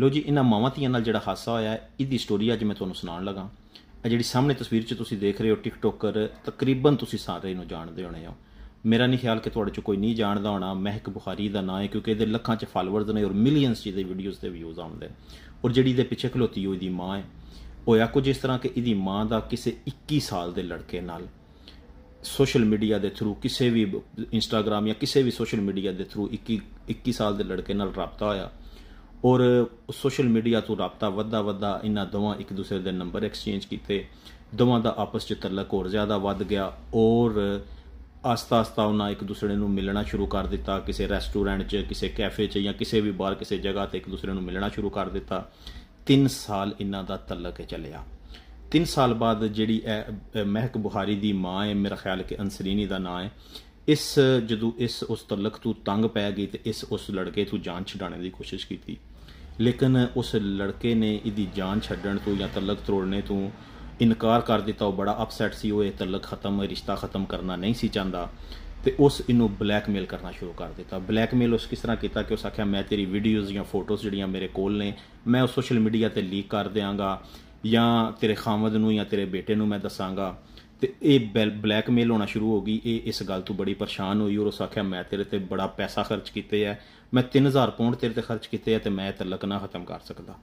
ਲੋ ਜੀ ਇਹਨਾਂ ਮਾਵਾਂ ਨਾਲ ਜਿਹੜਾ ਹਾਸਾ ਹੋਇਆ ਇਹਦੀ ਸਟੋਰੀ ਅੱਜ ਮੈਂ ਤੁਹਾਨੂੰ ਸੁਣਾਉਣ ਲੱਗਾ ਆ ਜਿਹੜੀ ਸਾਹਮਣੇ ਤਸਵੀਰ 'ਚ ਤੁਸੀਂ ਦੇਖ ਰਹੇ ਹੋ ਟਿਕਟੋਕਰ ਤਕਰੀਬਨ ਤੁਸੀਂ ਸਾਰੇ ਇਹਨੂੰ ਜਾਣਦੇ ਹੋਣੇ ਹੋ ਮੇਰਾ ਨਹੀਂ ਖਿਆਲ ਕਿ ਤੁਹਾਡੇ 'ਚ ਕੋਈ ਨਹੀਂ ਜਾਣਦਾ ਹੋਣਾ ਮਹਿਕ ਬੁਖਾਰੀ ਦਾ ਨਾਂ ਹੈ ਕਿਉਂਕਿ ਇਹਦੇ ਲੱਖਾਂ 'ਚ ਫਾਲੋਅਰਸ ਨੇ ਔਰ ਮਿਲੀਅਨਸ 'ਚ ਵੀਡੀਓਜ਼ ਤੇ ਵਿਊਜ਼ ਆਉਂਦੇ ਔਰ ਜਿਹੜੀ ਦੇ ਪਿੱਛੇ ਖਲੋਤੀ ਹੋਈ ਦੀ ਮਾਂ ਹੈ ਹੋਇਆ ਕੁਝ ਇਸ ਤਰ੍ਹਾਂ ਕਿ ਇਹਦੀ ਮਾਂ ਦਾ ਕਿਸੇ 21 ਸਾਲ ਦੇ ਲੜਕੇ ਨਾਲ ਸੋਸ਼ਲ ਮੀਡੀਆ ਦੇ ਥਰੂ ਕਿਸੇ ਵੀ ਇੰਸਟਾਗ੍ਰam ਜਾਂ ਕਿਸੇ ਵੀ ਸੋਸ਼ਲ ਮੀਡੀਆ ਦੇ ਥਰੂ 21 21 ਸਾਲ ਦੇ ਲੜਕੇ ਨਾਲ ਰابطਾ ਹੋਇਆ ਔਰ ਸੋਸ਼ਲ ਮੀਡੀਆ ਤੋਂ ਰابطਾ ਵੱਧਾ ਵੱਧਾ ਇਹਨਾਂ ਦੋਵਾਂ ਇੱਕ ਦੂਸਰੇ ਦੇ ਨੰਬਰ ਐਕਸਚੇਂਜ ਕੀਤੇ ਦੋਵਾਂ ਦਾ ਆਪਸ ਵਿੱਚ ਤਲਕ ਹੋਰ ਜ਼ਿਆਦਾ ਵੱਧ ਗਿਆ ਔਰ ਆਸਤਾ-ਆਸਤਾ ਉਹਨਾਂ ਇੱਕ ਦੂਸਰੇ ਨੂੰ ਮਿਲਣਾ ਸ਼ੁਰੂ ਕਰ ਦਿੱਤਾ ਕਿਸੇ ਰੈਸਟੋਰੈਂਟ 'ਚ ਕਿਸੇ ਕੈਫੇ 'ਚ ਜਾਂ ਕਿਸੇ ਵੀ ਬਾਹਰ ਕਿਸੇ ਜਗ੍ਹਾ ਤੇ ਇੱਕ ਦੂਸਰੇ ਨੂੰ ਮਿਲਣਾ ਸ਼ੁਰੂ ਕਰ ਦਿੱਤਾ 3 ਸਾਲ ਇਹਨਾਂ ਦਾ ਤਲਕ ਚੱਲਿਆ 3 ਸਾਲ ਬਾਅਦ ਜਿਹੜੀ ਮਹਿਕ ਬੁਖਾਰੀ ਦੀ ਮਾਂ ਹੈ ਮੇਰਾ ਖਿਆਲ ਕਿ ਅਨਸਰੀਨੀ ਦਾ ਨਾਂ ਹੈ ਇਸ ਜਦੋਂ ਇਸ ਉਸ ਤਲਕ ਤੂੰ ਤੰਗ ਪੈ ਗਈ ਤੇ ਇਸ ਉਸ ਲੜਕੇ ਤੂੰ ਜਾਨ ਛਡਾਣੇ ਦੀ ਕੋਸ਼ਿਸ਼ ਕੀਤੀ ਲੇਕਿਨ ਉਸ ਲੜਕੇ ਨੇ ਇਹਦੀ ਜਾਨ ਛੱਡਣ ਤੋਂ ਜਾਂ ਤਲਕ ਤੋੜਨੇ ਤੋਂ ਇਨਕਾਰ ਕਰ ਦਿੱਤਾ ਉਹ ਬੜਾ ਅਪਸੈਟ ਸੀ ਉਹ ਇਹ ਤਲਕ ਖਤਮ ਰਿਸ਼ਤਾ ਖਤਮ ਕਰਨਾ ਨਹੀਂ ਸੀ ਚਾਹੁੰਦਾ ਤੇ ਉਸ ਇਹਨੂੰ ਬਲੈਕਮੇਲ ਕਰਨਾ ਸ਼ੁਰੂ ਕਰ ਦਿੱਤਾ ਬਲੈਕਮੇਲ ਉਸ ਕਿਸ ਤਰ੍ਹਾਂ ਕੀਤਾ ਕਿ ਉਸ ਆਖਿਆ ਮੈਂ ਤੇਰੀ ਵੀਡੀਓਜ਼ ਜਾਂ ਫੋਟੋਜ਼ ਜਿਹੜੀਆਂ ਮੇਰੇ ਕੋਲ ਨੇ ਮੈਂ ਉਹ ਸੋਸ਼ਲ ਮੀਡੀਆ ਤੇ ਲੀਕ ਕਰ ਦੇਵਾਂਗਾ ਜਾਂ ਤੇਰੇ ਖਾਮਦ ਨੂੰ ਜਾਂ ਤੇਰੇ ਬੇਟੇ ਨੂੰ ਮੈਂ ਦੱਸਾਂਗਾ ਤੇ ਇਹ ਬਲੈਕਮੇਲ ਹੋਣਾ ਸ਼ੁਰੂ ਹੋ ਗਈ ਇਹ ਇਸ ਗੱਲ ਤੋਂ ਬੜੀ ਪਰੇਸ਼ਾਨ ਹੋਈ ਔਰ ਉਸ ਆਖਿਆ ਮੈਂ ਤੇਰੇ ਤੇ ਬੜਾ ਪੈਸਾ ਖਰਚ ਕੀਤੇ ਆ ਮੈਂ 3000 ਪੌਂਡ ਤੇਰੇ ਤੇ ਖਰਚ ਕੀਤੇ ਆ ਤੇ ਮੈਂ ਤਲਕ ਨਾ ਖਤਮ ਕਰ ਸਕਦਾ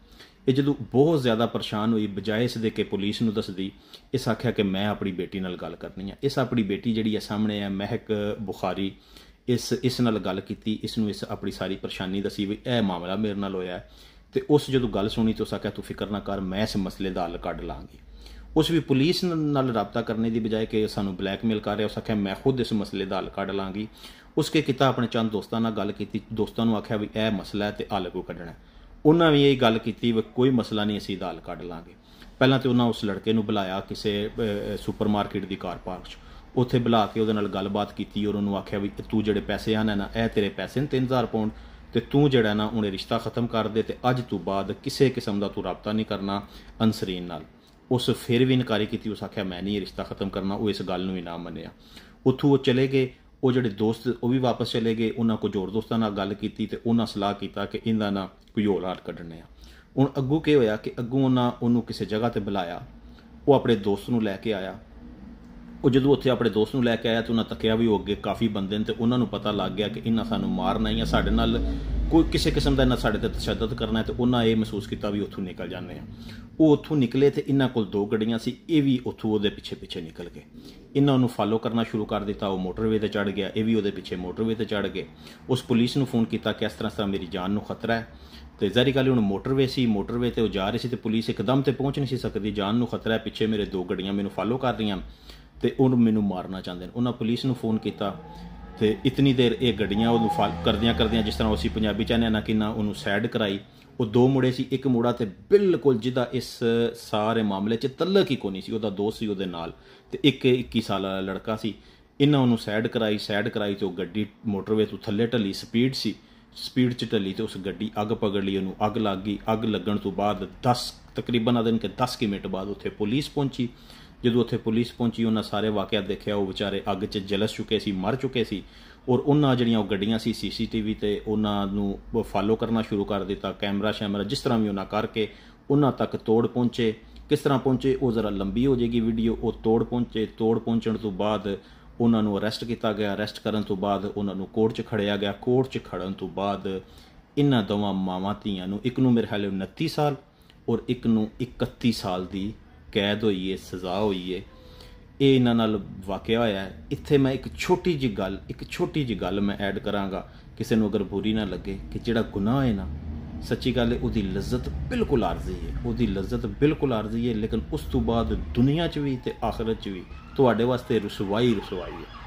ਇਹ ਜਦੋਂ ਬਹੁਤ ਜ਼ਿਆਦਾ ਪਰੇਸ਼ਾਨ ਹੋਈ ਬਜਾਏ ਇਸ ਦੇ ਕਿ ਪੁਲਿਸ ਨੂੰ ਦੱਸਦੀ ਇਸ ਆਖਿਆ ਕਿ ਮੈਂ ਆਪਣੀ ਬੇਟੀ ਨਾਲ ਗੱਲ ਕਰਨੀ ਆ ਇਸ ਆਪਣੀ ਬੇਟੀ ਜਿਹੜੀ ਆ ਸਾਹਮਣੇ ਆ ਮਹਿਕ ਬੁਖਾਰੀ ਇਸ ਇਸ ਨਾਲ ਗੱਲ ਕੀਤੀ ਇਸ ਨੂੰ ਇਸ ਆਪਣੀ ਸਾਰੀ ਪਰੇਸ਼ਾਨੀ ਦੱਸੀ ਵੀ ਇਹ ਮਾਮਲਾ ਮੇਰੇ ਨਾਲ ਹੋਇਆ ਤੇ ਉਸ ਜਦੋਂ ਗੱਲ ਸੁਣੀ ਤੇ ਉਸ ਆਖਿਆ ਤੂੰ ਫਿਕਰ ਨਾ ਕਰ ਮੈਂ ਇਸ ਮਸਲੇ ਦਾ ਹੱਲ ਕੱਢ ਲਾਂਗੀ ਉਸ ਵੀ ਪੁਲਿਸ ਨਾਲ ਰਾਬਤਾ ਕਰਨ ਦੀ ਬਜਾਏ ਕਿ ਸਾਨੂੰ ਬਲੈਕਮੇਲ ਕਰ ਰਿਹਾ ਉਸ ਆਖਿਆ ਮੈਂ ਖੁਦ ਇਸ ਮਸਲੇ ਦਾ ਹੱਲ ਕੱਢ ਲਾਂਗੀ ਉਸਕੇ ਕੀਤਾ ਆਪਣੇ ਚੰਦ ਦੋਸਤਾਂ ਨਾਲ ਗੱਲ ਕੀਤੀ ਦੋਸਤਾਂ ਨੂੰ ਆਖਿਆ ਵੀ ਇਹ ਮਸਲਾ ਹੈ ਤੇ ਹੱਲ ਕੋ ਕੱਢਣਾ ਉਹਨਾਂ ਵੀ ਇਹ ਗੱਲ ਕੀਤੀ ਵੀ ਕੋਈ ਮਸਲਾ ਨਹੀਂ ਅਸੀਂ ਹੱਲ ਕੱਢ ਲਾਂਗੇ ਪਹਿਲਾਂ ਤੇ ਉਹਨਾਂ ਉਸ ਲੜਕੇ ਨੂੰ ਬੁਲਾਇਆ ਕਿਸੇ ਸੁਪਰਮਾਰਕਟ ਦੀ ਕਾਰ ਪਾਰਕ 'ਚ ਉੱਥੇ ਬੁਲਾ ਕੇ ਉਹਦੇ ਨਾਲ ਗੱਲਬਾਤ ਕੀਤੀ ਔਰ ਉਹਨੂੰ ਆਖਿਆ ਵੀ ਤੂੰ ਜਿਹੜੇ ਪੈਸੇ ਆ ਨਾ ਇਹ ਤੇਰੇ ਪੈਸੇ ਨੇ 3000 ਪਾਉਂਡ ਤੇ ਤੂੰ ਜਿਹੜਾ ਨਾ ਉਹਨੇ ਰਿਸ਼ਤਾ ਖਤਮ ਕਰ ਦੇ ਤੇ ਅੱਜ ਤੋਂ ਬਾਅਦ ਕਿਸੇ ਕਿਸਮ ਦਾ ਤੂੰ ਰابطਾ ਨਹੀਂ ਕਰਨਾ ਅਨਸਰੀਨ ਨਾਲ ਉਸ ਫਿਰ ਵੀ ਇਨਕਾਰੀ ਕੀਤੀ ਉਸ ਆਖਿਆ ਮੈਂ ਨਹੀਂ ਇਹ ਰਿਸ਼ਤਾ ਖਤਮ ਕਰਨਾ ਉਹ ਇਸ ਗੱਲ ਨੂੰ ਹੀ ਨਾ ਮੰਨਿਆ ਉੱਥੋਂ ਉਹ ਚਲੇ ਗਏ ਉਹ ਜਿਹੜੇ ਦੋਸਤ ਉਹ ਵੀ ਵਾਪਸ ਚਲੇ ਗਏ ਉਹਨਾਂ ਕੋ ਜੋਰ ਦੋਸਤਾਂ ਨਾਲ ਗੱਲ ਕੀਤੀ ਤੇ ਉਹਨਾਂ ਸਲਾਹ ਕੀਤਾ ਕਿ ਇਹਦਾ ਨਾ ਕੋਈ ਹੋਰ ਹੱਲ ਕੱਢਣੇ ਆ ਹੁਣ ਅੱਗੂ ਕੀ ਹੋਇਆ ਕਿ ਅੱਗੂ ਉਹਨਾਂ ਉਹਨੂੰ ਕਿਸੇ ਜਗ੍ਹਾ ਤੇ ਬੁਲਾਇਆ ਉਹ ਆਪਣੇ ਦੋਸਤ ਨੂੰ ਲੈ ਕੇ ਆਇਆ ਉਹ ਜਦੋਂ ਉੱਥੇ ਆਪਣੇ ਦੋਸਤ ਨੂੰ ਲੈ ਕੇ ਆਇਆ ਤੇ ਉਹਨਾਂ ਤੱਕਿਆ ਵੀ ਉਹ ਅੱਗੇ ਕਾਫੀ ਬੰਦੇ ਨੇ ਤੇ ਉਹਨਾਂ ਨੂੰ ਪਤਾ ਲੱਗ ਗਿਆ ਕਿ ਇਹਨਾਂ ਸਾਨੂੰ ਮਾਰਨਾ ਹੀ ਆ ਸਾਡੇ ਨਾਲ ਕੋਈ ਕਿਸੇ ਕਿਸਮ ਦਾ ਇਹਨਾਂ ਸਾਡੇ ਤੇ ਤਸ਼ੱਦਦ ਕਰਨਾ ਤੇ ਉਹਨਾਂ ਇਹ ਮਹਿਸੂਸ ਕੀਤਾ ਵੀ ਉੱਥੋਂ ਨਿਕਲ ਜਾਂਦੇ ਆ ਉਹ ਉੱਥੋਂ ਨਿਕਲੇ ਤੇ ਇਹਨਾਂ ਕੋਲ ਦੋ ਗੱਡੀਆਂ ਸੀ ਇਹ ਵੀ ਉੱਥੋਂ ਉਹਦੇ ਪਿੱਛੇ ਪਿੱਛੇ ਨਿਕਲ ਗਏ ਇਹਨਾਂ ਨੂੰ ਫਾਲੋ ਕਰਨਾ ਸ਼ੁਰੂ ਕਰ ਦਿੱਤਾ ਉਹ ਮੋਟਰਵੇ ਤੇ ਚੜ ਗਿਆ ਇਹ ਵੀ ਉਹਦੇ ਪਿੱਛੇ ਮੋਟਰਵੇ ਤੇ ਚੜ ਗਏ ਉਸ ਪੁਲਿਸ ਨੂੰ ਫੋਨ ਕੀਤਾ ਕਿ ਇਸ ਤਰ੍ਹਾਂ ਤਰ੍ਹਾਂ ਮੇਰੀ ਜਾਨ ਨੂੰ ਖਤਰਾ ਹੈ ਤੇ ਜ਼ਾਰੀ ਕਾਲੀ ਹੁਣ ਮੋਟਰਵੇ ਸੀ ਮੋਟਰਵੇ ਤੇ ਉਹ ਜਾ ਰਹੀ ਸੀ ਤੇ ਪੁਲਿਸ ਇੱਕਦਮ ਤੇ ਪਹੁੰਚ ਨਹੀਂ ਸੀ ਸਕਦੀ ਜਾਨ ਨੂੰ ਖਤਰਾ ਹੈ ਪਿੱਛੇ ਮੇਰੇ ਦੋ ਗੱਡੀਆਂ ਮੈਨੂੰ ਫਾਲੋ ਕਰ ਰਹੀਆਂ ਤੇ ਉਹ ਮੈਨੂੰ ਮਾਰਨਾ ਚਾਹੁੰਦੇ ਨੇ ਉਹਨਾਂ ਪੁਲਿਸ ਨੂੰ ਫੋਨ ਕੀਤਾ ਤੇ ਇਤਨੀ ਦੇਰ ਇਹ ਗੱਡੀਆਂ ਉਹਨੂੰ ਫਾਲ ਕਰਦਿਆਂ ਕਰਦਿਆਂ ਜਿਸ ਤਰ੍ਹਾਂ ਅਸੀਂ ਪੰਜਾਬੀ ਚਾਹਨੇ ਨਾ ਕਿੰਨਾ ਉਹਨੂੰ ਸਾਈਡ ਕਰਾਈ ਉਹ ਦੋ ਮੁੜੇ ਸੀ ਇੱਕ ਮੁੜਾ ਤੇ ਬਿਲਕੁਲ ਜਿਹਦਾ ਇਸ ਸਾਰੇ ਮਾਮਲੇ 'ਚ ਤੱਲਕ ਹੀ ਨਹੀਂ ਸੀ ਉਹਦਾ ਦੋਸਤ ਸੀ ਉਹਦੇ ਨਾਲ ਤੇ ਇੱਕ 21 ਸਾਲ ਵਾਲਾ ਲੜਕਾ ਸੀ ਇਹਨਾਂ ਉਹਨੂੰ ਸਾਈਡ ਕਰਾਈ ਸਾਈਡ ਕਰਾਈ ਤੇ ਉਹ ਗੱਡੀ ਮੋਟਰਵੇ ਤੋਂ ਥੱਲੇ ਢਲੀ ਸਪੀਡ ਸੀ ਸਪੀਡ 'ਚ ਢਲੀ ਤੇ ਉਸ ਗੱਡੀ ਅੱਗ ਪਗੜ ਲਈ ਉਹਨੂੰ ਅੱਗ ਲੱਗ ਗਈ ਅੱਗ ਲੱਗਣ ਤੋਂ ਬਾਅਦ 10 ਤਕਰੀਬਨ ਅਦਨ ਕੇ 10 ਕਿ ਮਿੰਟ ਬਾਅਦ ਉੱਥੇ ਪੁਲਿਸ ਪਹੁੰਚੀ ਜਦੋਂ ਉੱਥੇ ਪੁਲਿਸ ਪਹੁੰਚੀ ਉਹਨਾਂ ਸਾਰੇ ਵਾਕਿਆ ਦੇਖਿਆ ਉਹ ਵਿਚਾਰੇ ਅੱਗ 'ਚ ਜਲਸ ਚੁੱਕੇ ਸੀ ਮਰ ਚੁੱਕੇ ਸੀ ਔਰ ਉਹਨਾਂ ਜਿਹੜੀਆਂ ਉਹ ਗੱਡੀਆਂ ਸੀ ਸੀਸੀਟੀਵੀ ਤੇ ਉਹਨਾਂ ਨੂੰ ਫਾਲੋ ਕਰਨਾ ਸ਼ੁਰੂ ਕਰ ਦਿੱਤਾ ਕੈਮਰਾ ਸ਼ੈਮਰਾ ਜਿਸ ਤਰ੍ਹਾਂ ਵੀ ਉਹਨਾਂ ਕਰਕੇ ਉਹਨਾਂ ਤੱਕ ਤੋੜ ਪਹੁੰਚੇ ਕਿਸ ਤਰ੍ਹਾਂ ਪਹੁੰਚੇ ਉਹ ਜ਼ਰਾ ਲੰਬੀ ਹੋ ਜੇਗੀ ਵੀਡੀਓ ਉਹ ਤੋੜ ਪਹੁੰਚੇ ਤੋੜ ਪਹੁੰਚਣ ਤੋਂ ਬਾਅਦ ਉਹਨਾਂ ਨੂੰ ਅਰੈਸਟ ਕੀਤਾ ਗਿਆ ਅਰੈਸਟ ਕਰਨ ਤੋਂ ਬਾਅਦ ਉਹਨਾਂ ਨੂੰ ਕੋਰਟ 'ਚ ਖੜਿਆ ਗਿਆ ਕੋਰਟ 'ਚ ਖੜਨ ਤੋਂ ਬਾਅਦ ਇਹਨਾਂ ਦੋਵਾਂ ਮਾਵਾਂ ਧੀਆਂ ਨੂੰ ਇੱਕ ਨੂੰ ਮੇਰੇ ਹਾਲੇ 29 ਸਾਲ ਔਰ ਇੱਕ ਨੂੰ 31 ਸਾਲ ਦੀ ਕੈਦ ਹੋਈ ਏ ਸਜ਼ਾ ਹੋਈ ਏ ਇਹ ਇਹਨਾਂ ਨਾਲ ਵਾਕਿਆ ਹੋਇਆ ਹੈ ਇੱਥੇ ਮੈਂ ਇੱਕ ਛੋਟੀ ਜੀ ਗੱਲ ਇੱਕ ਛੋਟੀ ਜੀ ਗੱਲ ਮੈਂ ਐਡ ਕਰਾਂਗਾ ਕਿਸੇ ਨੂੰ ਅਗਰ ਬੁਰੀ ਨਾ ਲੱਗੇ ਕਿ ਜਿਹੜਾ ਗੁਨਾਹ ਹੈ ਨਾ ਸੱਚੀ ਗੱਲ ਹੈ ਉਹਦੀ ਲਜ਼ਤ ਬਿਲਕੁਲ ਆਰਜ਼ੀ ਹੈ ਉਹਦੀ ਲਜ਼ਤ ਬਿਲਕੁਲ ਆਰਜ਼ੀ ਹੈ ਲੇਕਿਨ ਉਸ ਤੋਂ ਬਾਅਦ ਦੁਨੀਆ 'ਚ ਵੀ ਤੇ ਆਖਰਤ 'ਚ ਵੀ ਤੁਹਾਡੇ ਵਾਸਤੇ ਰਸਵਾਈ ਰਸਵਾਈ ਹੈ